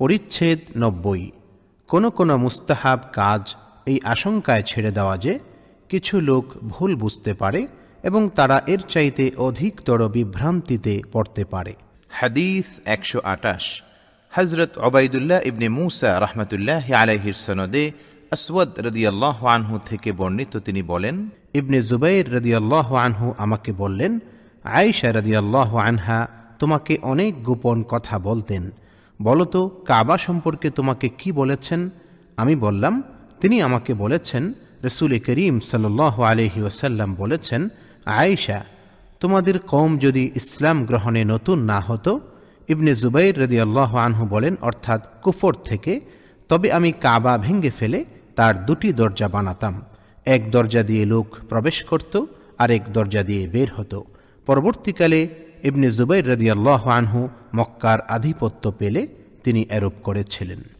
পরিচ্ছেদ নব্বই কোনো কোনো মুস্তাহাব কাজ এই আশঙ্কায় ছেড়ে দেওয়া যে কিছু লোক ভুল বুঝতে পারে এবং তারা এর চাইতে অধিকতর বিভ্রান্তিতে পড়তে পারে হাদিস একশো আটাশ হজরত ওবায়দুল্লাহ ইবনে মুসা রহমতুল্লাহ আলহির সনদে আসওয়াদ রদিয়াল্লাহ আনহু থেকে বর্ণিত তিনি বলেন ইবনে জুবাইর রদিয়াল্লাহ আনহু আমাকে বললেন আয়েশা রদিয়াল্লাহ আনহা তোমাকে অনেক গোপন কথা বলতেন বলো তো কাবা সম্পর্কে তোমাকে কি বলেছেন আমি বললাম তিনি আমাকে বলেছেন রসুল করিম সাল আলহি ওসাল্লাম বলেছেন আয়েশা তোমাদের কম যদি ইসলাম গ্রহণে নতুন না হতো ইবনে জুবাইর রদি আল্লাহ আনহু বলেন অর্থাৎ কুফর থেকে তবে আমি কাবা ভেঙে ফেলে তার দুটি দরজা বানাতাম এক দরজা দিয়ে লোক প্রবেশ করত আর এক দরজা দিয়ে বের হতো পরবর্তীকালে ইবনে জুবাই রদিয়াল্লাহ আনহু মক্কার আধিপত্য পেলে তিনি এরোপ করেছিলেন